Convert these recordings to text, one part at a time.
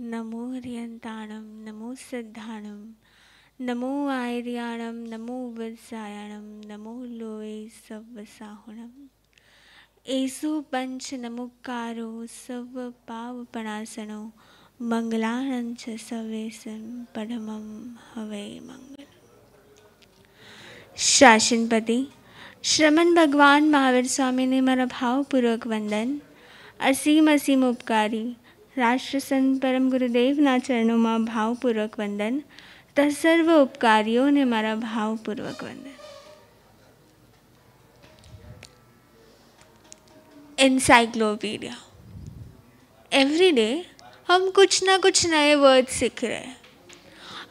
नमो हरियंताणम नमो सिद्धाणम नमो आयरियाणम नमो वत्सायाणम नमो लोए सवसाहुणम एसो पंच नमुकारो सव पावपणासनो मंगलानंच सवेसन परमम हवे मंगल शासनपति श्रमण भगवान महावीर स्वामी ने मारा भावपूर्वक वंदन असीम असीम उपकारी राष्ट्र संत परम गुरुदेवના ચરણોમાં भावपूर्वक वंदन તથા उपकारियों ने मारा भावपूर्वक वंदन एनसाइक्लोपीडिया एवरी डे हम कुछ ना कुछ नए वर्ड सीख रहे हैं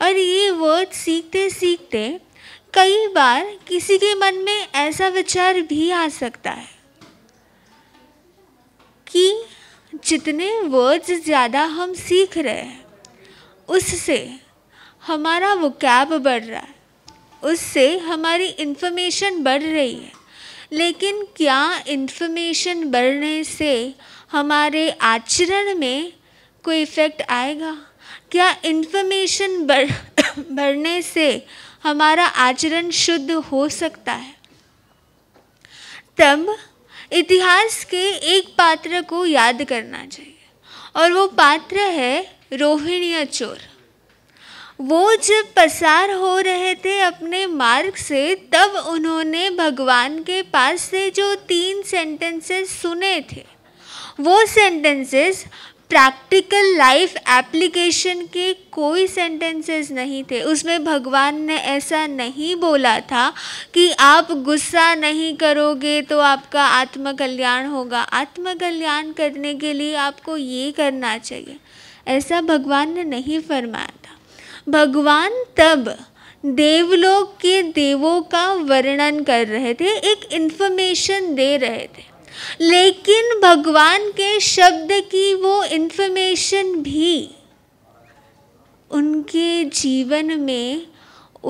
और ये वर्ड सीखते सीखते कई बार किसी के मन में ऐसा विचार भी आ सकता है कि जितने वर्ड्स ज़्यादा हम सीख रहे हैं उससे हमारा कैब बढ़ रहा है उससे हमारी इन्फॉर्मेशन बढ़ रही है लेकिन क्या इन्फॉर्मेशन बढ़ने से हमारे आचरण में कोई इफ़ेक्ट आएगा क्या इन्फॉर्मेशन बढ़ बढ़ने से हमारा आचरण शुद्ध हो सकता है तब इतिहास के एक पात्र को याद करना चाहिए और वो पात्र है रोहिणी चोर वो जब पसार हो रहे थे अपने मार्ग से तब उन्होंने भगवान के पास से जो तीन सेंटेंसेस सुने थे वो सेंटेंसेस प्रैक्टिकल लाइफ एप्लीकेशन के कोई सेंटेंसेस नहीं थे उसमें भगवान ने ऐसा नहीं बोला था कि आप गुस्सा नहीं करोगे तो आपका आत्मकल्याण होगा आत्मकल्याण करने के लिए आपको ये करना चाहिए ऐसा भगवान ने नहीं फरमाया था भगवान तब देवलोक के देवों का वर्णन कर रहे थे एक इन्फॉर्मेशन दे रहे थे लेकिन भगवान के शब्द की वो इन्फॉर्मेशन भी उनके जीवन में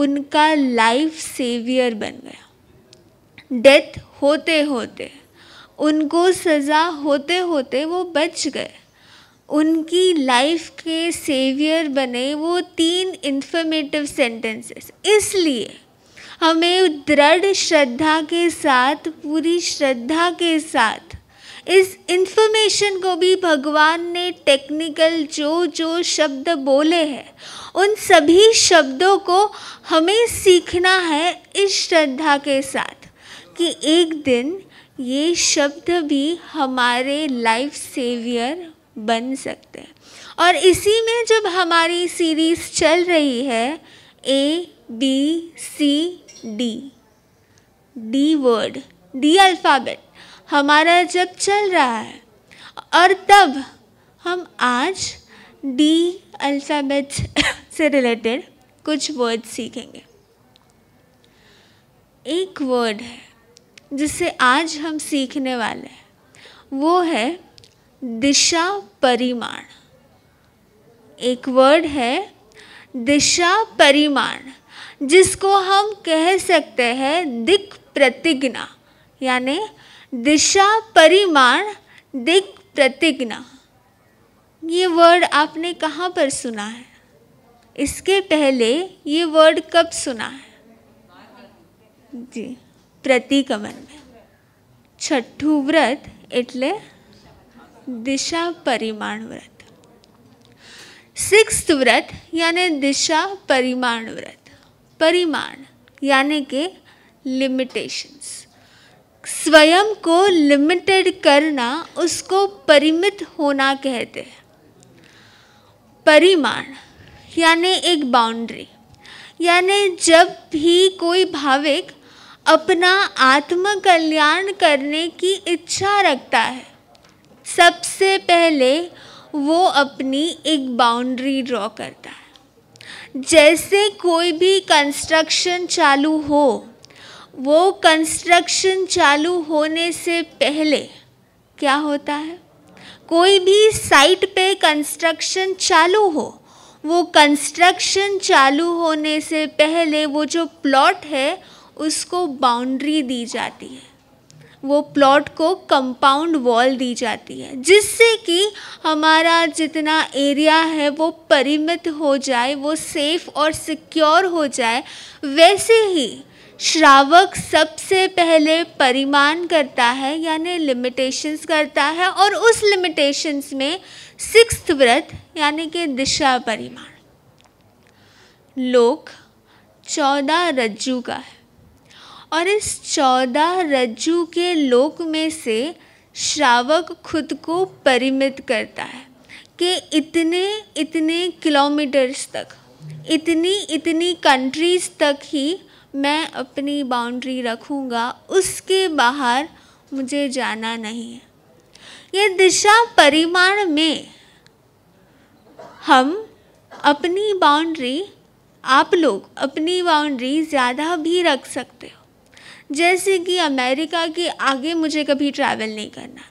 उनका लाइफ सेवियर बन गया डेथ होते होते उनको सज़ा होते होते वो बच गए उनकी लाइफ के सेवियर बने वो तीन इन्फॉर्मेटिव सेंटेंसेस इसलिए हमें दृढ़ श्रद्धा के साथ पूरी श्रद्धा के साथ इस इन्फॉर्मेशन को भी भगवान ने टेक्निकल जो जो शब्द बोले हैं उन सभी शब्दों को हमें सीखना है इस श्रद्धा के साथ कि एक दिन ये शब्द भी हमारे लाइफ सेवियर बन सकते हैं और इसी में जब हमारी सीरीज़ चल रही है A B C D D word D alphabet हमारा जब चल रहा है और तब हम आज डी अल्फ़ाबेट से रिलेटेड कुछ वर्ड सीखेंगे एक वर्ड है जिसे आज हम सीखने वाले हैं वो है दिशा परिमाण एक वर्ड है दिशा परिमाण जिसको हम कह सकते हैं दिक प्रतिज्ञा यानी दिशा परिमाण दिक प्रतिज्ञा ये वर्ड आपने कहाँ पर सुना है इसके पहले ये वर्ड कब सुना है जी प्रतिकमन में छठू व्रत इटले दिशा परिमाण व्रत सिक्स व्रत यानी दिशा परिमाण व्रत परिमाण यानी कि लिमिटेशंस स्वयं को लिमिटेड करना उसको परिमित होना कहते हैं परिमाण यानी एक बाउंड्री यानी जब भी कोई भाविक अपना आत्मकल्याण करने की इच्छा रखता है सबसे पहले वो अपनी एक बाउंड्री ड्रॉ करता है जैसे कोई भी कंस्ट्रक्शन चालू हो वो कंस्ट्रक्शन चालू होने से पहले क्या होता है कोई भी साइट पे कंस्ट्रक्शन चालू हो वो कंस्ट्रक्शन चालू होने से पहले वो जो प्लॉट है उसको बाउंड्री दी जाती है वो प्लॉट को कंपाउंड वॉल दी जाती है जिससे कि हमारा जितना एरिया है वो परिमित हो जाए वो सेफ़ और सिक्योर हो जाए वैसे ही श्रावक सबसे पहले परिमाण करता है यानी लिमिटेशंस करता है और उस लिमिटेशंस में सिक्स व्रत यानी कि दिशा परिमाण लोक चौदह रज्जू का है और इस चौदह रज्जु के लोक में से श्रावक खुद को परिमित करता है कि इतने इतने किलोमीटर्स तक इतनी इतनी कंट्रीज़ तक ही मैं अपनी बाउंड्री रखूँगा उसके बाहर मुझे जाना नहीं है ये दिशा परिमाण में हम अपनी बाउंड्री आप लोग अपनी बाउंड्री ज़्यादा भी रख सकते हो जैसे कि अमेरिका के आगे मुझे कभी ट्रैवल नहीं करना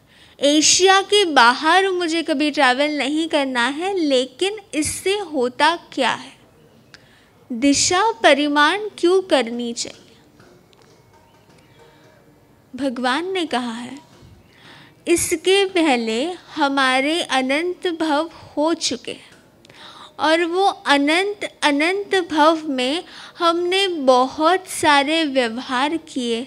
एशिया के बाहर मुझे कभी ट्रैवल नहीं करना है लेकिन इससे होता क्या है दिशा परिमाण क्यों करनी चाहिए भगवान ने कहा है इसके पहले हमारे अनंत भव हो चुके हैं और वो अनंत अनंत भव में हमने बहुत सारे व्यवहार किए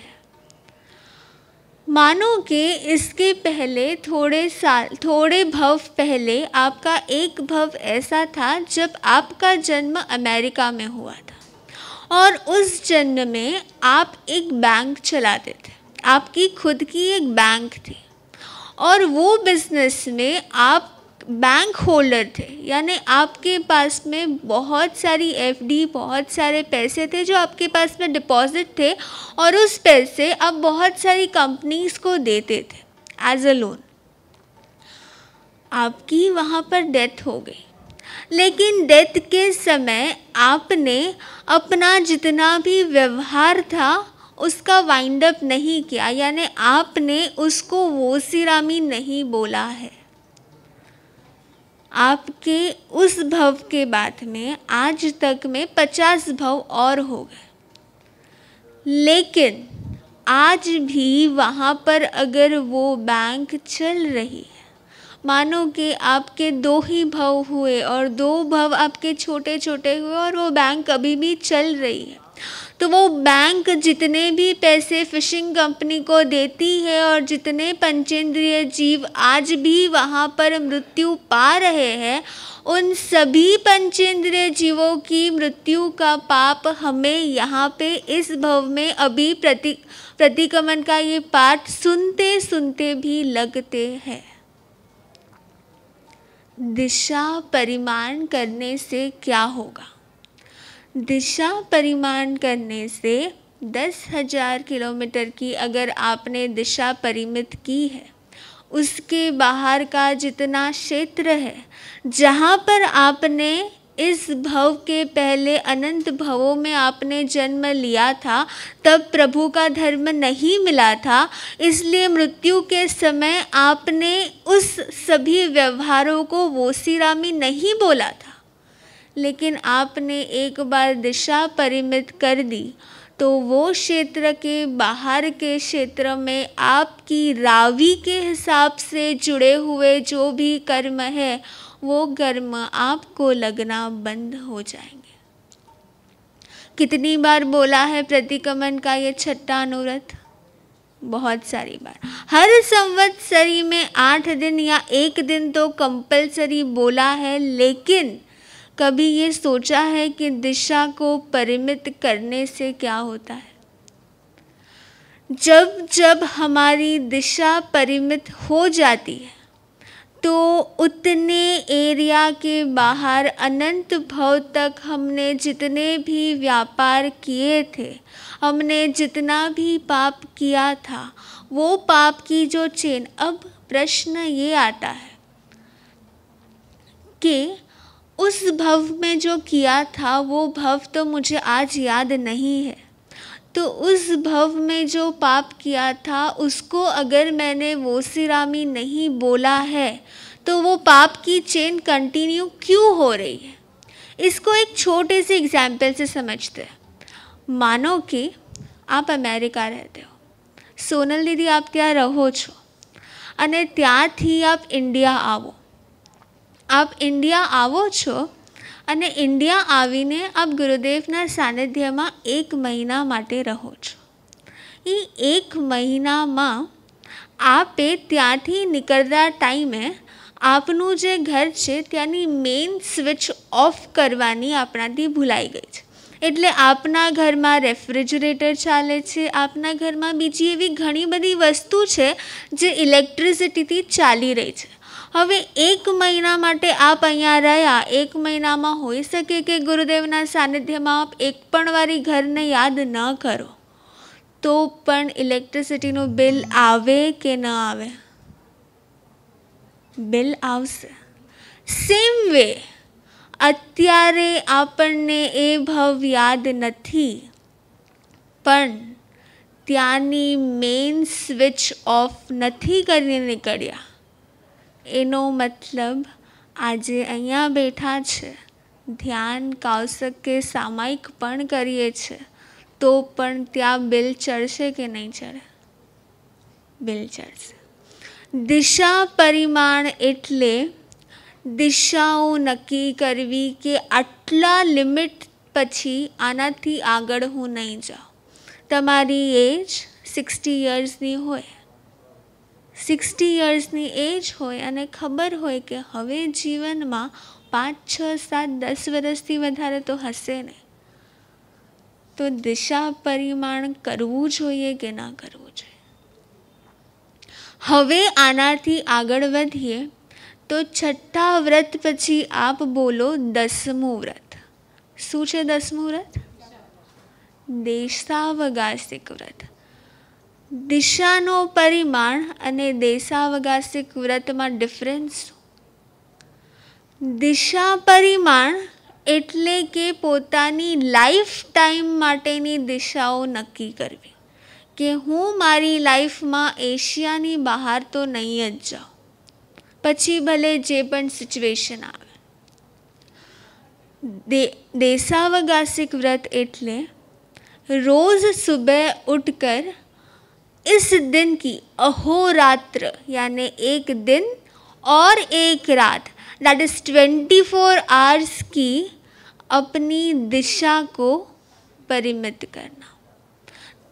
मानो कि इसके पहले थोड़े साल थोड़े भव पहले आपका एक भव ऐसा था जब आपका जन्म अमेरिका में हुआ था और उस जन्म में आप एक बैंक चलाते थे आपकी खुद की एक बैंक थी और वो बिजनेस में आप बैंक होल्डर थे यानी आपके पास में बहुत सारी एफडी बहुत सारे पैसे थे जो आपके पास में डिपॉजिट थे और उस पैसे आप बहुत सारी कंपनीज को देते थे एज अ लोन आपकी वहाँ पर डेथ हो गई लेकिन डेथ के समय आपने अपना जितना भी व्यवहार था उसका वाइंड अप नहीं किया यानी आपने उसको वो सिरामी नहीं बोला है आपके उस भव के बाद में आज तक में पचास भव और हो गए लेकिन आज भी वहाँ पर अगर वो बैंक चल रही है मानो कि आपके दो ही भव हुए और दो भव आपके छोटे छोटे हुए और वो बैंक अभी भी चल रही है तो वो बैंक जितने भी पैसे फिशिंग कंपनी को देती है और जितने पंचेंद्रिय जीव आज भी वहाँ पर मृत्यु पा रहे हैं उन सभी पंचेंद्रिय जीवों की मृत्यु का पाप हमें यहाँ पे इस भव में अभी प्रति प्रतिक्रमण का ये पाठ सुनते सुनते भी लगते हैं दिशा परिमाण करने से क्या होगा दिशा परिमाण करने से दस हज़ार किलोमीटर की अगर आपने दिशा परिमित की है उसके बाहर का जितना क्षेत्र है जहाँ पर आपने इस भव के पहले अनंत भवों में आपने जन्म लिया था तब प्रभु का धर्म नहीं मिला था इसलिए मृत्यु के समय आपने उस सभी व्यवहारों को वोसीरामी नहीं बोला था लेकिन आपने एक बार दिशा परिमित कर दी तो वो क्षेत्र के बाहर के क्षेत्र में आपकी रावी के हिसाब से जुड़े हुए जो भी कर्म है वो कर्म आपको लगना बंद हो जाएंगे कितनी बार बोला है प्रतिक्रमण का ये छठा अनुरथ बहुत सारी बार हर संवत्सरी में आठ दिन या एक दिन तो कंपलसरी बोला है लेकिन कभी ये सोचा है कि दिशा को परिमित करने से क्या होता है जब जब हमारी दिशा परिमित हो जाती है तो उतने एरिया के बाहर अनंत भव तक हमने जितने भी व्यापार किए थे हमने जितना भी पाप किया था वो पाप की जो चेन अब प्रश्न ये आता है कि उस भव में जो किया था वो भव तो मुझे आज याद नहीं है तो उस भव में जो पाप किया था उसको अगर मैंने वो सिरामी नहीं बोला है तो वो पाप की चेन कंटिन्यू क्यों हो रही है इसको एक छोटे से एग्जाम्पल से समझते हैं मानो कि आप अमेरिका रहते हो दीदी आप આપ रहो छो अने અને थी आप इंडिया आवो આપ ઇન્ડિયા આવો છો અને ઇન્ડિયા આવીને આપ ગુરુદેવના સાનિધ્યમાં એક મહિના માટે રહો છો એ એક મહિનામાં આપે ત્યાંથી નીકળતા ટાઈમે આપનું જે ઘર છે ત્યાંની મેઇન સ્વિચ ઓફ કરવાની આપણાથી ભૂલાઈ ગઈ છે એટલે આપના ઘરમાં રેફ્રિજરેટર ચાલે છે આપના ઘરમાં બીજી એવી ઘણી બધી વસ્તુ છે જે ઇલેક્ટ્રિસિટીથી ચાલી રહી છે હવે એક મહિના માટે આપ અહીંયા રહ્યા એક મહિનામાં હોઈ શકે કે ગુરુદેવના સાનિધ્યમાં આપ એક પણ વારી ઘરને યાદ ન કરો તો પણ ઇલેક્ટ્રિસિટીનું બિલ આવે કે ન આવે બિલ આવશે સેમ વે અત્યારે આપણને એ ભાવ યાદ નથી પણ ત્યાંની મેઇન સ્વિચ ઓફ નથી કરીને નીકળ્યા એનો મતલબ આજે અહીંયા બેઠા છે ધ્યાન કાવસક કે સામાયિક પણ કરીએ છે તો પણ ત્યાં બિલ ચડશે કે નહીં ચડે બિલ ચડશે દિશા પરિમાણ એટલે દિશાઓ નક્કી કરવી કે આટલા લિમિટ પછી આનાથી આગળ હું નહીં જાઉં તમારી એજ સિક્સટી યર્સની હોય સિક્સટી યર્સની એજ હોય અને ખબર હોય કે હવે જીવનમાં પાંચ છ સાત દસ વર્ષથી વધારે તો હશે ને તો દિશા પરિમાણ કરવું જોઈએ કે ના કરવું જોઈએ હવે આનાથી આગળ વધીએ તો છઠ્ઠા વ્રત પછી આપ બોલો દસમું વ્રત શું છે દસમું વ્રત દેશાવગાસિક વ્રત દિશાનો પરિમાણ અને દેશાવગાસિક વ્રતમાં ડિફરન્સ દિશા પરિમાણ એટલે કે પોતાની લાઈફ ટાઈમ માટેની દિશાઓ નક્કી કરવી કે હું મારી લાઈફમાં એશિયાની બહાર તો નહીં જ જાઉં પછી ભલે જે પણ સિચ્યુએશન આવે દેશાવગાસિક વ્રત એટલે રોજ સુબહ ઉઠકર इस दिन की अहोरात्र यानी एक दिन और एक रात that is twenty four hours की अपनी दिशा को परिमित करना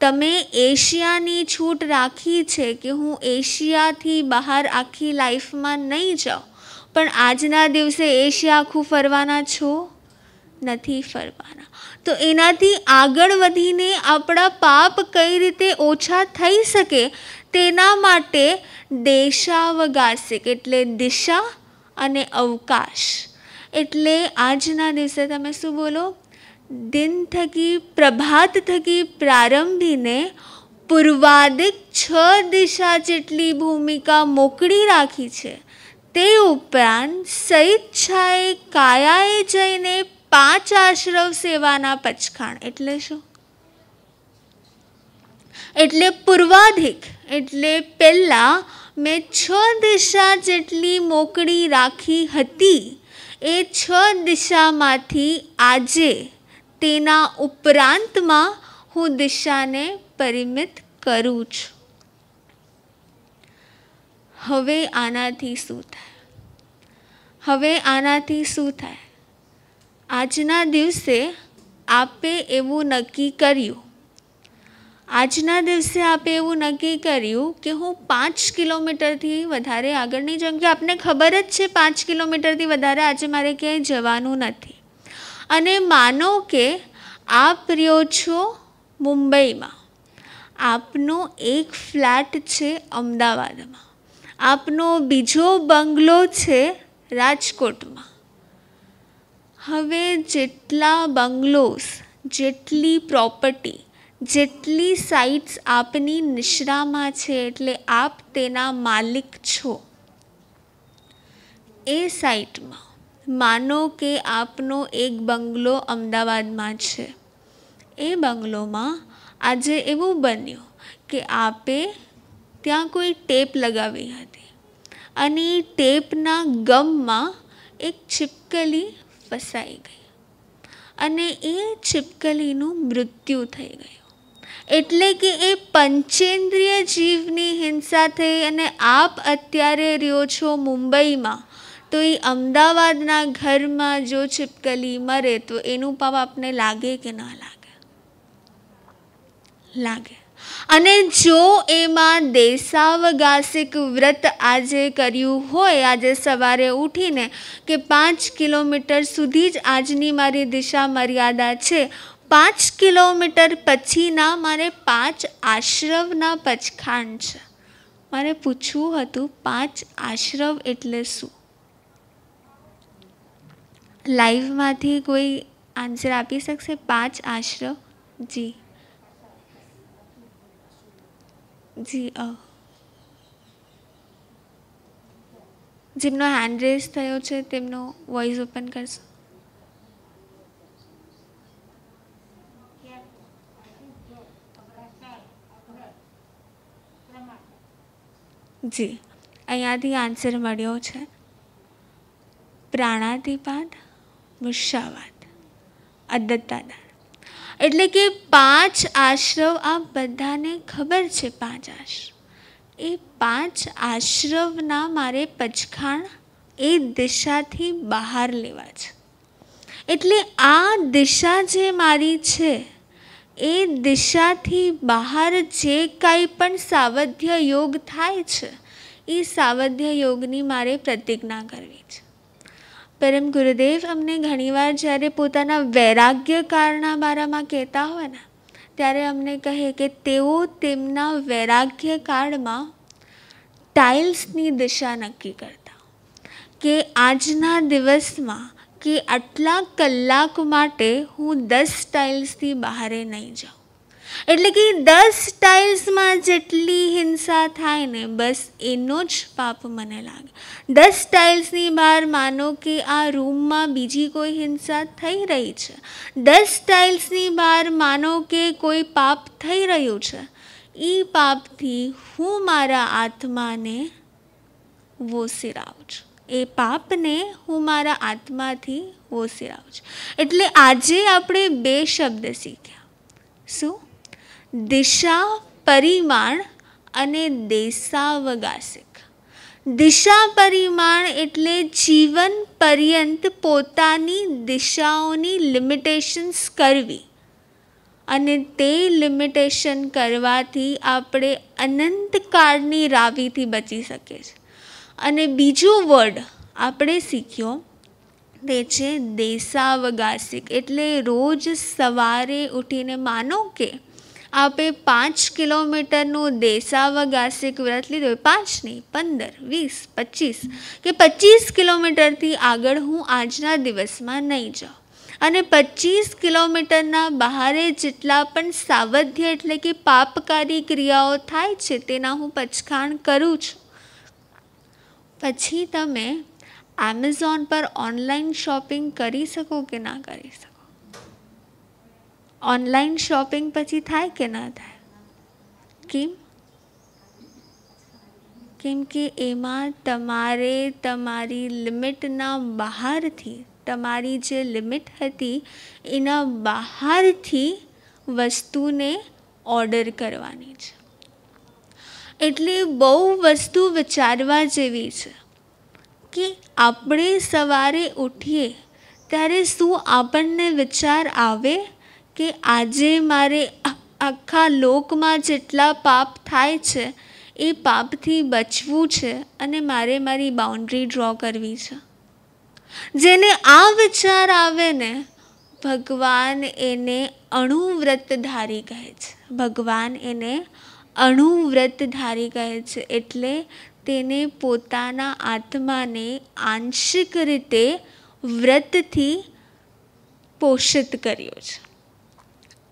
तमे एशिया ने छूट राखी छे कि हूँ एशिया थी बाहर आखी लाइफ में नहीं जाओ पर आजना दिवसे एशिया आखू फरवाना छो નથી ફરવાના તો એનાથી આગળ વધીને આપણા પાપ કઈ રીતે ઓછા થઈ શકે તેના માટે દેશાવકાશિક એટલે દિશા અને અવકાશ એટલે આજના દિવસે તમે શું બોલો દિન થકી પ્રભાત થકી પ્રારંભીને પૂર્વાદિક છ દિશા જેટલી ભૂમિકા મોકળી રાખી છે તે ઉપરાંત સૈચ્છાએ કાયાએ જઈને પાંચ આશ્રવ સેવાના પચખાણ એટલે શું એટલે પૂર્વાધિક એટલે પહેલા મે છ દિશા ચટલી મોકડી રાખી હતી એ છ દિશામાંથી આજે તેના ઉપરાંતમાં હું દિશાને પરિમિત કરું છું હવે આનાથી સૂત હવે આનાથી સૂત આજના દિવસે આપે એવું નક્કી કર્યું આજના દિવસે આપે એવું નક્કી કર્યું કે હું પાંચ કિલોમીટરથી વધારે આગળની નહીં જેમ કે આપને ખબર જ છે પાંચ કિલોમીટરથી વધારે આજે મારે ક્યાંય જવાનું નથી અને માનો કે આપ રહ્યો છો મુંબઈમાં આપનો એક ફ્લેટ છે અમદાવાદમાં આપનો બીજો બંગલો છે રાજકોટમાં હવે જેટલા બંગલોસ જેટલી પ્રોપર્ટી જેટલી સાઇટ્સ આપની નિશ્રામાં છે એટલે આપ તેના માલિક છો એ સાઇટમાં માનો કે આપનો એક બંગલો અમદાવાદમાં છે એ બંગલોમાં આજે એવું બન્યું કે આપે ત્યાં કોઈ ટેપ લગાવી હતી અને એ ટેપના ગમમાં એક છિપકલી બસ થઈ ગઈ અને એ છીપકલી નું મૃત્યુ થઈ ગયું એટલે કે એ પંચેન્દ્રિય જીવ ની હિંસા થે અને આપ અત્યારે રહ્યો છો મુંબઈ માં તો ઈ અમદાવાદ ના ઘર માં જો છીપકલી મરે તો એનું પાપ આપને લાગે કે ના લાગે લાગે અને જો એમાં દેશાવગાસિક વ્રત આજે કર્યું હોય આજે સવારે ઉઠીને કે પાંચ કિલોમીટર સુધી જ આજની મારી દિશા મર્યાદા છે પાંચ કિલોમીટર પછીના મારે પાંચ આશ્રવના પચખાણ છે મારે પૂછવું હતું પાંચ આશ્રવ એટલે શું લાઈવમાંથી કોઈ આન્સર આપી શકશે પાંચ આશ્રવ જી જી જેમનો હેન્ડ રેસ થયો છે તેમનો વોઇસ ઓપન કરશો જી અહીંયાથી આન્સર મળ્યો છે પ્રાણાતિપાદ મુશાવાદ અદત્તાદાન એટલે કે પાંચ આશ્રવ આ બધાને ખબર છે પાંચ આશ્રવ એ પાંચ આશ્રવના મારે પચખાણ એ દિશાથી બહાર લેવા છે એટલે આ દિશા જે મારી છે એ દિશાથી બહાર જે કાંઈ પણ સાવધ્ય યોગ થાય છે એ સાવધ્ય યોગની મારે પ્રતિજ્ઞા કરવી છે પરમ ગુરુદેવ અમને ઘણીવાર જ્યારે પોતાના વૈરાગ્યકાળના બારામાં કહેતા હોય ને ત્યારે અમને કહે કે તેઓ તેમના વૈરાગ્યકાળમાં ટાઇલ્સની દિશા નક્કી કરતા કે આજના દિવસમાં કે આટલા કલાક માટે હું દસ ટાઇલ્સથી બહારે નહીં જાઉં એટલે કે દસ ટાઇલ્સમાં જેટલી હિંસા થાય ને બસ એનો જ પાપ મને લાગે દસ ટાઇલ્સની બહાર માનો કે આ રૂમમાં બીજી કોઈ હિંસા થઈ રહી છે દસ ટાઇલ્સની બહાર માનો કે કોઈ પાપ થઈ રહ્યું છે એ પાપથી હું મારા આત્માને વોસિરાવું છું એ પાપને હું મારા આત્માથી વોસિરાવું છું એટલે આજે આપણે બે શબ્દ શીખ્યા શું દિશા પરિમાણ અને દેશાવગાસિક દિશા પરિમાણ એટલે જીવન પર્યંત પોતાની દિશાઓની લિમિટેશન્સ કરવી અને તે લિમિટેશન કરવાથી આપણે અનંતકાળની રાવીથી બચી શકીએ છીએ અને બીજો વર્ડ આપણે શીખ્યો તે છે દેશાવગાસિક એટલે રોજ સવારે ઉઠીને માનો કે આપે પાંચ કિલોમીટરનું દેસાવા ગાસિક વ્રત લીધું પાંચ નહીં પંદર વીસ પચીસ કે પચીસ કિલોમીટરથી આગળ હું આજના દિવસમાં નહીં જાઉં અને પચીસ કિલોમીટરના બહારે જેટલા પણ સાવધ્ય એટલે કે પાપકારી ક્રિયાઓ થાય છે તેના હું પછખાણ કરું છું પછી તમે એમેઝોન પર ઓનલાઈન શોપિંગ કરી શકો કે ના કરી શકો ઓનલાઈન શોપિંગ પછી થાય કે ના થાય કેમ કેમ કે એમાં તમારે તમારી લિમિટના બહારથી તમારી જે લિમિટ હતી એના બહારથી વસ્તુને ઓર્ડર કરવાની છે એટલે બહુ વસ્તુ વિચારવા જેવી છે કે આપણે સવારે ઉઠીએ ત્યારે શું આપણને વિચાર આવે કે આજે મારે આખા લોકમાં જેટલા પાપ થાય છે એ પાપથી બચવું છે અને મારે મારી બાઉન્ડ્રી ડ્રો કરવી છે જેને આ વિચાર આવે ને ભગવાન એને અણુવ્રતધારી કહે છે ભગવાન એને અણુવ્રતધારી કહે છે એટલે તેને પોતાના આત્માને આંશિક રીતે વ્રતથી પોષિત કર્યો છે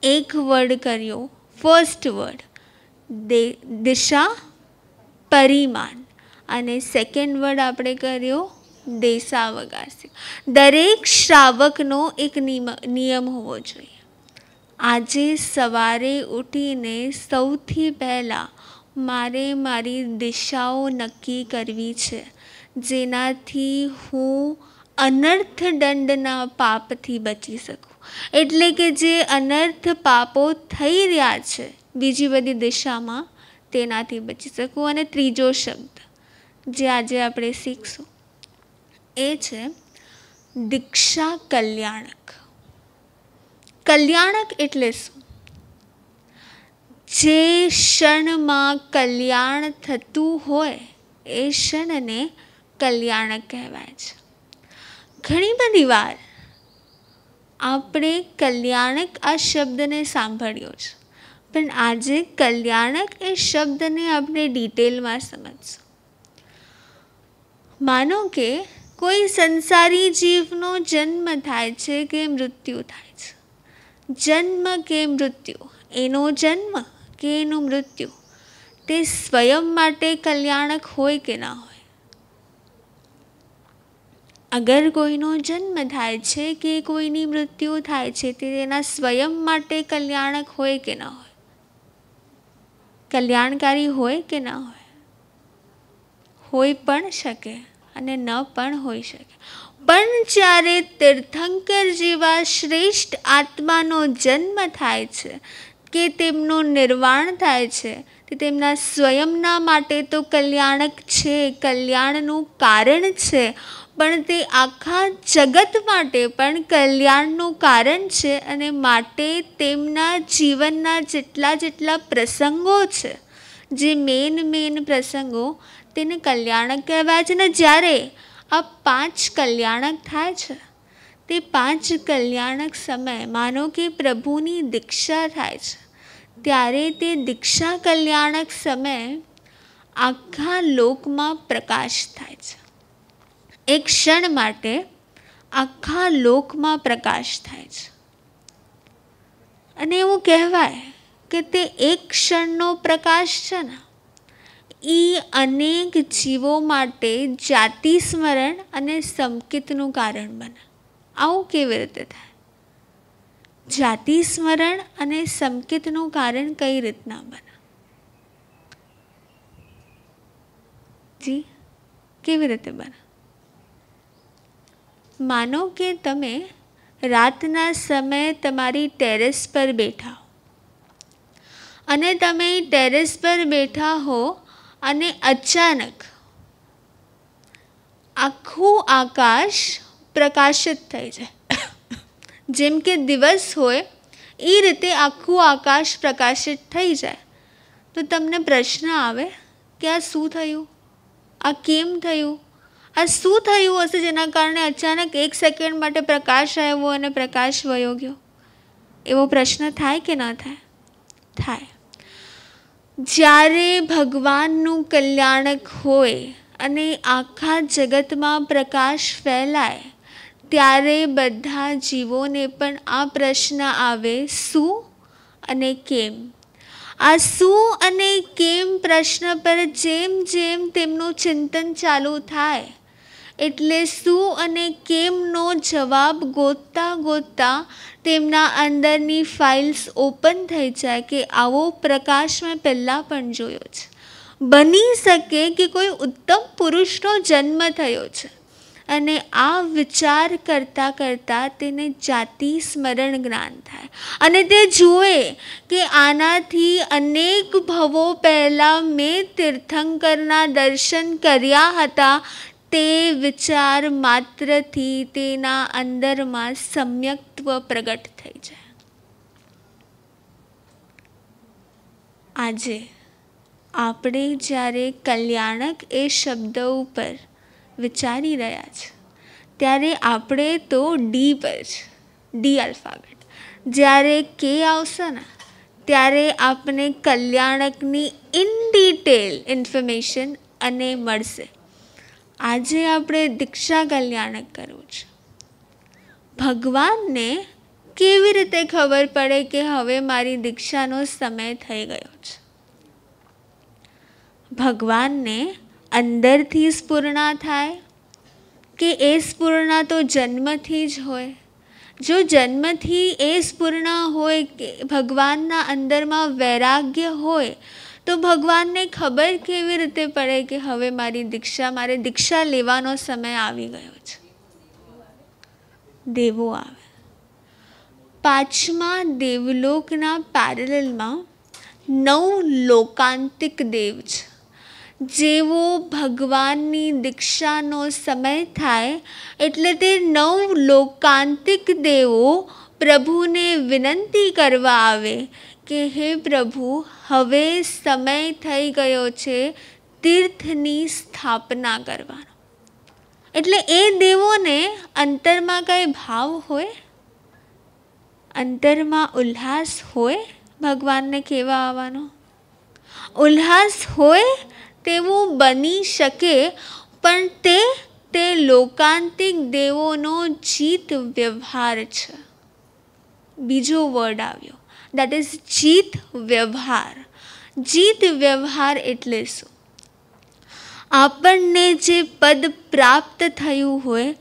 એક વર્ડ કર્યો ફર્સ્ટ વર્ડ દે દિશા પરિમાણ અને સેકન્ડ વર્ડ આપણે કર્યો દેશાવકાશ દરેક શ્રાવકનો એક નિયમ હોવો જોઈએ આજે સવારે ઉઠીને સૌથી પહેલાં મારે મારી દિશાઓ નક્કી કરવી છે જેનાથી હું અનર્થ દંડના પાપથી બચી શકું એટલે કે જે અનર્થ પાપો થઈ રહ્યા છે બીજી વદી દિશામાં તેનાથી બચી શકું અને ત્રીજો શબ્દ જે આજે આપણે શીખશું એ છે દીક્ષા કલ્યાણક કલ્યાણક એટલે શું જે ક્ષણમાં કલ્યાણ થતું હોય એ ક્ષણને કલ્યાણક કહેવા છે ઘણી બનીવાર આપણે કલ્યાણક આ શબ્દને સાંભળ્યો છે પણ આજે કલ્યાણક એ શબ્દને આપણે ડિટેલમાં સમજશું માનો કે કોઈ સંસારી જીવનો જન્મ થાય છે કે મૃત્યુ થાય છે જન્મ કે મૃત્યુ એનો જન્મ કે એનું મૃત્યુ તે સ્વયં માટે કલ્યાણક હોય કે ના હોય અગર કોઈનો જન્મ થાય છે કે કોઈની મૃત્યુ થાય છે તે તેના સ્વયં માટે કલ્યાણક હોય કે ન હોય કલ્યાણકારી હોય કે ન હોય હોઈ પણ શકે અને ન પણ હોઈ શકે પણ જ્યારે તીર્થંકર જેવા શ્રેષ્ઠ આત્માનો જન્મ થાય છે કે તેમનું નિર્વાણ થાય છે તે તેમના સ્વયંના માટે તો કલ્યાણક છે કલ્યાણનું કારણ છે પણ તે આખા જગત માટે પણ કલ્યાણનું કારણ છે અને માટે તેમના જીવનના જેટલા જેટલા પ્રસંગો છે જે મેન મેન પ્રસંગો તેને કલ્યાણક કહેવાય છે ને જ્યારે આ પાંચ કલ્યાણક થાય છે તે પાંચ કલ્યાણક સમય માનો કે પ્રભુની દીક્ષા થાય છે ત્યારે તે દીક્ષા કલ્યાણક સમય આખા લોકમાં પ્રકાશ થાય છે એક ક્ષણ માટે આખા લોકમાં પ્રકાશ થાય છે અને એવું કહેવાય કે તે એક ક્ષણનો પ્રકાશ છે ને એ અનેક જીવો માટે જાતિ સ્મરણ અને સંકિતનું કારણ બને આવું કેવી રીતે થાય જાતિ સ્મરણ અને સંકિતનું કારણ કઈ રીતના બને જી કેવી રીતે બને માનો કે તમે રાતના સમયે તમારી ટેરેસ પર બેઠા અને તમે ટેરેસ પર બેઠા હો અને અચાનક આખું આકાશ પ્રકાશિત થઈ જાય જેમ કે દિવસ હોય એ રીતે આખું આકાશ પ્રકાશિત થઈ જાય તો તમને પ્રશ્ન આવે કે આ શું થયું આ કેમ થયું આ શું થયું હશે જેના કારણે અચાનક એક સેકન્ડ માટે પ્રકાશ આવ્યો અને પ્રકાશ વયો ગયો એવો પ્રશ્ન થાય કે ન થાય થાય જ્યારે ભગવાનનું કલ્યાણક હોય અને આખા જગતમાં પ્રકાશ ફેલાય ત્યારે બધા જીવોને પણ આ પ્રશ્ન આવે શું અને કેમ આ શું અને કેમ પ્રશ્ન પર જેમ જેમ તેમનું ચિંતન ચાલુ થાય એટલે શું અને કેમનો જવાબ ગોતતા ગોતતા તેમના અંદરની ફાઇલ્સ ઓપન થઈ જાય કે આવો પ્રકાશ મેં પહેલાં પણ જોયો છે બની શકે કે કોઈ ઉત્તમ પુરુષનો જન્મ થયો છે અને આ વિચાર કરતાં કરતાં તેને જાતિ સ્મરણ જ્ઞાન થાય અને તે જુએ કે આનાથી અનેક ભવો પહેલાં મેં તીર્થંકરના દર્શન કર્યા હતા તે વિચાર માત્રથી તેના અંદરમાં સમ્યક્ત્વ પ્રગટ થઈ જાય આજે આપણે જ્યારે કલ્યાણક એ શબ્દ ઉપર વિચારી રહ્યા છે ત્યારે આપણે તો ડી પર છે ડી આલ્ફાબેટ જ્યારે કે આવશે ને ત્યારે આપણે કલ્યાણકની ઇન ડિટેલ ઇન્ફોર્મેશન અને મળશે આજે આપણે દીક્ષા કલ્યાણક કરવું છે ભગવાનને કેવી રીતે ખબર પડે કે હવે મારી દીક્ષાનો સમય થઈ ગયો છે ભગવાનને અંદરથી સ્પૂર્ણા થાય કે એ સ્પૂર્ણા તો જન્મથી જ હોય જો જન્મથી એ સ્પૂર્ણા હોય કે ભગવાનના અંદરમાં વૈરાગ્ય હોય તો ભગવાનને ખબર કેવી રીતે પડે કે હવે મારી દીક્ષા મારે દીક્ષા લેવાનો સમય આવી ગયો છે દેવો આવે પાંચમા દેવલોકના પેરેલમાં નવ લોકાંતિક દેવ છે જેવો ભગવાનની દીક્ષાનો સમય થાય એટલે તે નવ લોકાંતિક દેવો પ્રભુને વિનંતી કરવા આવે કે હે પ્રભુ હવે સમય થઈ ગયો છે તીર્થની સ્થાપના કરવાનો એટલે એ દેવોને અંતરમાં કંઈ ભાવ હોય અંતરમાં ઉલ્લાસ હોય ભગવાનને કેવા આવવાનો ઉલ્લાસ હોય તેવું બની શકે પણ તે તે લોકાંતિક દેવોનો જીત વ્યવહાર છે બીજો વર્ડ આવ્યો દેટ ઇઝ જીત વ્યવહાર જીત વ્યવહાર એટલે શું આપણને જે પદ પ્રાપ્ત થયું હોય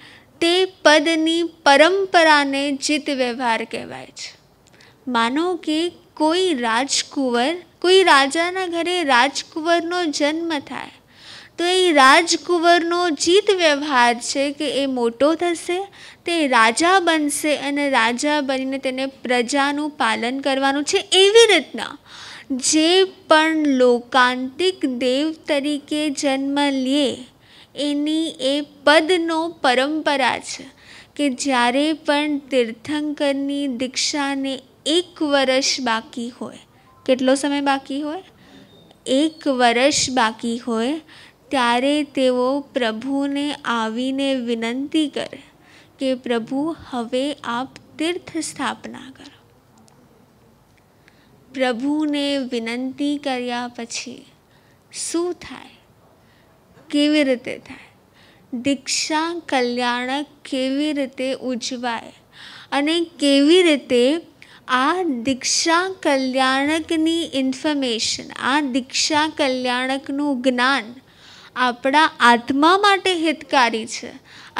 તે પદની પરંપરાને જીત વ્યવહાર કહેવાય છે માનો કે કોઈ રાજકુંવર કોઈ રાજાના ઘરે રાજકુંવરનો જન્મ થાય તો એ રાજકુંવરનો જીત વ્યવહાર છે કે એ મોટો થશે તે રાજા બનશે અને રાજા બનીને તેને પ્રજાનું પાલન કરવાનું છે એવી રીતના જે પણ લોકાંતિક દેવ તરીકે જન્મ લે એની એ પદનો પરંપરા છે કે જ્યારે પણ તીર્થંકરની દીક્ષાને એક વર્ષ બાકી હોય કેટલો સમય બાકી હોય એક વર્ષ બાકી હોય ત્યારે તેઓ પ્રભુને આવીને વિનંતી કરે કે પ્રભુ હવે આપ તીર્થ સ્થાપના કરો પ્રભુને વિનંતી કર્યા પછી શું થાય કેવી રીતે થાય દીક્ષા કલ્યાણક કેવી રીતે ઉજવાય અને કેવી રીતે આ દીક્ષા કલ્યાણકની ઇન્ફોર્મેશન આ દીક્ષા કલ્યાણકનું જ્ઞાન આપણા આત્મા માટે હિતકારી છે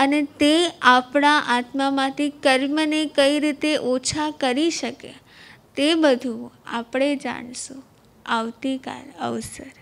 અને તે આપણા આત્મામાંથી કર્મને કઈ રીતે ઓછા કરી શકે તે બધું આપણે જાણીશું આવતીકાલ અવસર